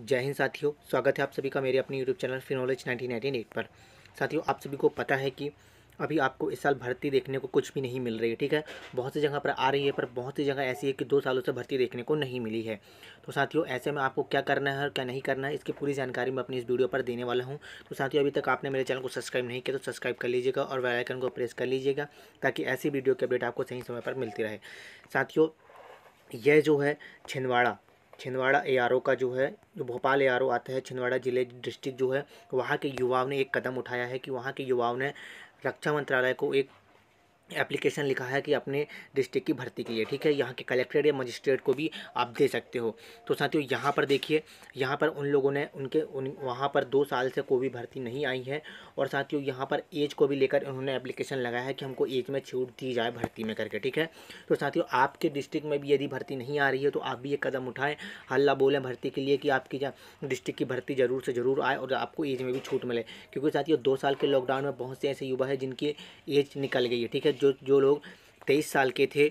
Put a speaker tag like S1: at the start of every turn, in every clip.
S1: जय हिंद साथियों स्वागत है आप सभी का मेरे अपने यूट्यूब चैनल फिनोलॉज नाइनटीन एट पर साथियों आप सभी को पता है कि अभी आपको इस साल भर्ती देखने को कुछ भी नहीं मिल रही है ठीक है बहुत सी जगह पर आ रही है पर बहुत सी जगह ऐसी है कि दो सालों से भर्ती देखने को नहीं मिली है तो साथियों ऐसे में आपको क्या करना है और क्या नहीं करना है इसकी पूरी जानकारी मैं अपनी इस वीडियो पर देने वाला हूँ तो साथियों अभी तक आपने मेरे चैनल को सब्सक्राइब नहीं किया तो सब्सक्राइब कर लीजिएगा और वेलाइकन को प्रेस कर लीजिएगा ताकि ऐसी वीडियो की अपडेट आपको सही समय पर मिलती रहे साथियों यह जो है छिंदवाड़ा छिंदवाड़ा ए का जो है जो भोपाल ए आता है छिंदवाड़ा जिले डिस्ट्रिक्ट जो है वहाँ के युवाओं ने एक कदम उठाया है कि वहाँ के युवाओं ने रक्षा मंत्रालय को एक एप्लीकेशन लिखा है कि अपने डिस्ट्रिक्ट की भर्ती के लिए ठीक है यहाँ के कलेक्टर या मजिस्ट्रेट को भी आप दे सकते हो तो साथियों यहाँ पर देखिए यहाँ पर उन लोगों ने उनके उन वहाँ पर दो साल से कोई भी भर्ती नहीं आई है और साथियों यहाँ पर एज को भी लेकर उन्होंने एप्लीकेशन लगाया है कि हमको एज में छूट दी जाए भर्ती में करके ठीक है तो साथियों आपके डिस्ट्रिक्ट में भी यदि भर्ती नहीं आ रही है तो आप भी ये कदम उठाएँ हल्ला बोलें भर्ती के लिए कि आपकी डिस्ट्रिक्ट की भर्ती ज़रूर से ज़रूर आए और आपको एज में भी छूट मिले क्योंकि साथियों दो साल के लॉकडाउन में बहुत से ऐसे युवा है जिनकी एज निकल गई है ठीक है जो जो लोग तेईस साल के थे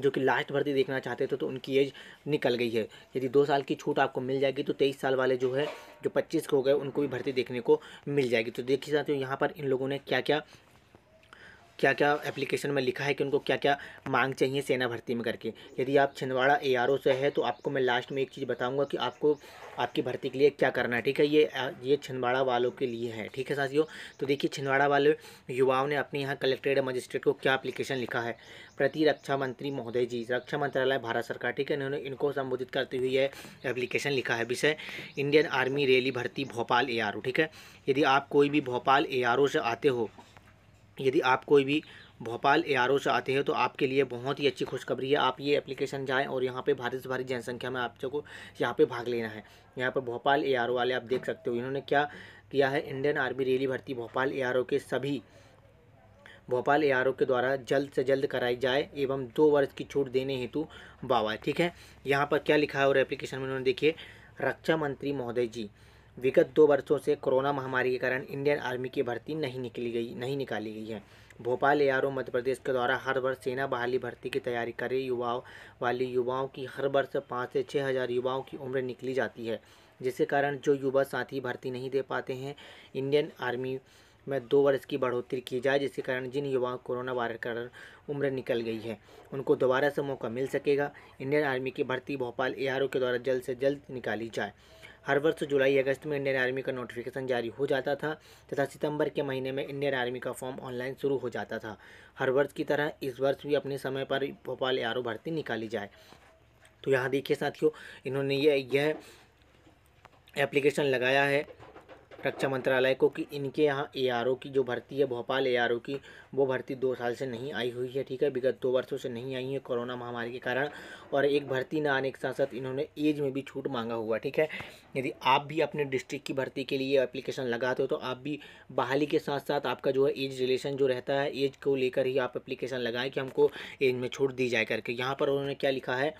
S1: जो कि लास्ट भर्ती देखना चाहते थे तो उनकी एज निकल गई है यदि दो साल की छूट आपको मिल जाएगी तो तेईस साल वाले जो है जो पच्चीस के हो गए उनको भी भर्ती देखने को मिल जाएगी तो देखिए साथियों यहाँ पर इन लोगों ने क्या क्या क्या क्या एप्लीकेशन में लिखा है कि उनको क्या क्या मांग चाहिए सेना भर्ती में करके यदि आप छिंदवाड़ा ए से है तो आपको मैं लास्ट में एक चीज़ बताऊंगा कि आपको आपकी भर्ती के लिए क्या करना है ठीक है ये ये छिंदवाड़ा वालों के लिए है ठीक है साथियों तो देखिए छिंदवाड़ा वाले युवाओं ने अपने यहाँ कलेक्ट्रेट मजिस्ट्रेट को क्या अप्लीकेशन लिखा है प्रति रक्षा मंत्री महोदय जी रक्षा मंत्रालय भारत सरकार ठीक है इन्होंने इनको संबोधित करते हुए यह एप्लीकेशन लिखा है विषय इंडियन आर्मी रैली भर्ती भोपाल ए ठीक है यदि आप कोई भी भोपाल ए से आते हो यदि आप कोई भी भोपाल ए से आते हैं तो आपके लिए बहुत ही अच्छी खुशखबरी है आप ये एप्लीकेशन जाएँ और यहाँ पे भारी से भारी जनसंख्या में आप को यहाँ पे भाग लेना है यहाँ पर भोपाल ए वाले आप देख सकते हो इन्होंने क्या किया है इंडियन आर्मी रैली भर्ती भोपाल ए के सभी भोपाल ए के द्वारा जल्द से जल्द कराई जाए एवं दो वर्ष की छूट देने हेतु बाबा ठीक है यहाँ पर क्या लिखा है और एप्लीकेशन में उन्होंने देखिए रक्षा मंत्री महोदय जी विगत दो वर्षों से कोरोना महामारी के कारण इंडियन आर्मी की भर्ती नहीं निकली गई नहीं निकाली गई है भोपाल ए आर मध्य प्रदेश के द्वारा हर वर्ष सेना बहाली भर्ती की तैयारी करे युवाओं वाली युवाओं की हर वर्ष पाँच से छः हज़ार युवाओं की उम्र निकली जाती है जिसके कारण जो युवा साथी भर्ती नहीं दे पाते हैं इंडियन आर्मी में दो वर्ष की बढ़ोतरी की जाए जिसके कारण जिन युवाओं कोरोना वायरस कारण उम्र निकल गई है उनको दोबारा से मौका मिल सकेगा इंडियन आर्मी की भर्ती भोपाल ए के द्वारा जल्द से जल्द निकाली जाए हर वर्ष जुलाई अगस्त में इंडियन आर्मी का नोटिफिकेशन जारी हो जाता था तथा सितंबर के महीने में इंडियन आर्मी का फॉर्म ऑनलाइन शुरू हो जाता था हर वर्ष की तरह इस वर्ष भी अपने समय पर भोपाल ए भर्ती निकाली जाए तो यहाँ देखिए साथियों इन्होंने ये यह एप्लीकेशन लगाया है रक्षा मंत्रालय को कि इनके यहाँ ए की जो भर्ती है भोपाल ए की वो भर्ती दो साल से नहीं आई हुई है ठीक है विगत दो वर्षों से नहीं आई है कोरोना महामारी के कारण और एक भर्ती न आने के साथ साथ इन्होंने एज में भी छूट मांगा हुआ ठीक है यदि आप भी अपने डिस्ट्रिक्ट की भर्ती के लिए एप्लीकेशन लगाते हो तो आप भी बहाली के साथ साथ आपका जो है एज रिलेशन जो रहता है एज को लेकर ही आप एप्लीकेशन लगाएं कि हमको एज में छूट दी जाए करके यहाँ पर उन्होंने क्या लिखा है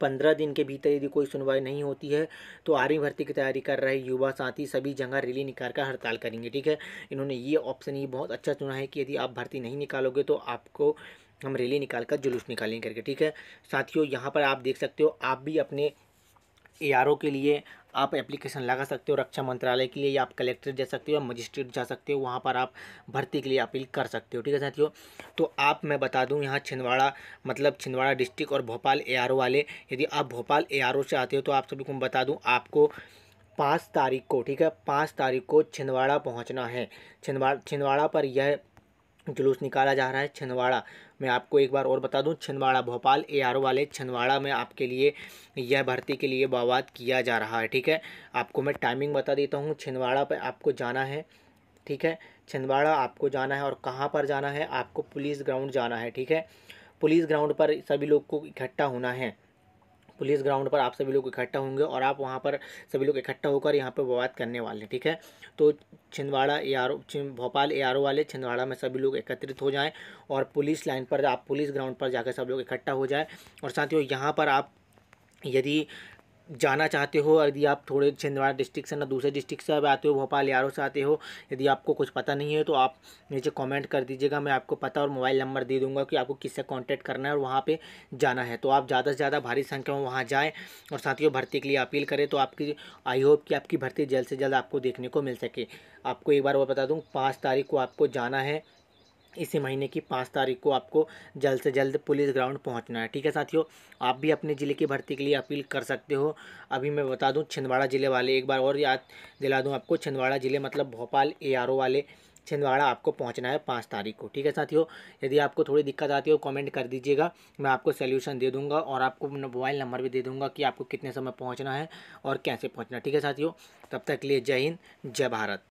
S1: पंद्रह दिन के भीतर यदि कोई सुनवाई नहीं होती है तो आर्मी भर्ती की तैयारी कर रहे युवा साथी सभी जगह रैली निकाल कर हड़ताल करेंगे ठीक है इन्होंने ये ऑप्शन ये बहुत अच्छा चुना है कि यदि आप भर्ती नहीं निकालोगे तो आपको हम रैली निकाल कर जुलूस निकालेंगे करके ठीक है साथियों यहाँ पर आप देख सकते हो आप भी अपने एआरओ के लिए आप एप्लीकेशन लगा सकते हो रक्षा मंत्रालय के लिए या आप कलेक्ट्रेट जा सकते हो या मजिस्ट्रेट जा सकते हो वहाँ पर आप भर्ती के लिए अपील कर सकते हो ठीक है साथियों तो आप मैं बता दूँ यहाँ छिंदवाड़ा मतलब छिंदवाड़ा डिस्ट्रिक्ट और भोपाल ए वाले यदि आप भोपाल ए से आते हो तो आप सभी को मैं बता दूँ आपको पाँच तारीख को ठीक है पाँच तारीख को छिंदवाड़ा पहुँचना है छिंदवाड़ा छिंदवाड़ा पर यह जुलूस निकाला जा रहा है छिंदवाड़ा मैं आपको एक बार और बता दूं छिंदवाड़ा भोपाल एआरओ वाले छिंदवाड़ा में आपके लिए यह भर्ती के लिए बवाद किया जा रहा है ठीक है आपको मैं टाइमिंग बता देता हूँ छिंदवाड़ा पर आपको जाना है ठीक है छिंदवाड़ा आपको जाना है और कहाँ पर जाना है आपको पुलिस ग्राउंड जाना है ठीक है पुलिस ग्राउंड पर सभी लोग को इकट्ठा होना है पुलिस ग्राउंड पर आप सभी लोग इकट्ठा होंगे और आप वहाँ पर सभी लोग इकट्ठा होकर यहाँ पर विवाद करने वाले हैं ठीक है तो Chhindwara A R Bhopal A R वाले छिंदवाड़ा में सभी लोग एकत्रित हो जाएँ और पुलिस लाइन पर आप पुलिस ग्राउंड पर जाकर सब लोग इकट्ठा हो जाए और साथ ही यहाँ पर आप यदि जाना चाहते हो यदि आप थोड़े छिंदवाड़ा डिस्ट्रिक्ट से ना दूसरे डिस्ट्रिक्ट से अब आते हो भोपाल यारों से आते हो यदि आपको कुछ पता नहीं है तो आप नीचे कमेंट कर दीजिएगा मैं आपको पता और मोबाइल नंबर दे दूंगा कि आपको किससे कांटेक्ट करना है और वहाँ पे जाना है तो आप ज़्यादा से ज़्यादा भारी संख्या में वहाँ जाएँ और साथियों भर्ती के लिए अपील करें तो आपकी आई होप कि आपकी भर्ती जल्द से जल्द आपको देखने को मिल सके आपको एक बार वो बता दूँ पाँच तारीख को आपको जाना है इसी महीने की पाँच तारीख को आपको जल्द से जल्द पुलिस ग्राउंड पहुंचना है ठीक है साथियों आप भी अपने ज़िले की भर्ती के लिए अपील कर सकते हो अभी मैं बता दूं छिंदवाड़ा ज़िले वाले एक बार और याद दिला दूं आपको छिंदवाड़ा ज़िले मतलब भोपाल एआरओ वाले छिंदवाड़ा आपको पहुंचना है पाँच तारीख को ठीक है साथियों यदि आपको थोड़ी दिक्कत आती हो कमेंट कर दीजिएगा मैं आपको सोल्यूशन दे दूंगा और आपको मोबाइल नंबर भी दे दूंगा कि आपको कितने समय पहुंचना है और कैसे पहुंचना ठीक है साथियों तब तक के लिए जय हिंद जय भारत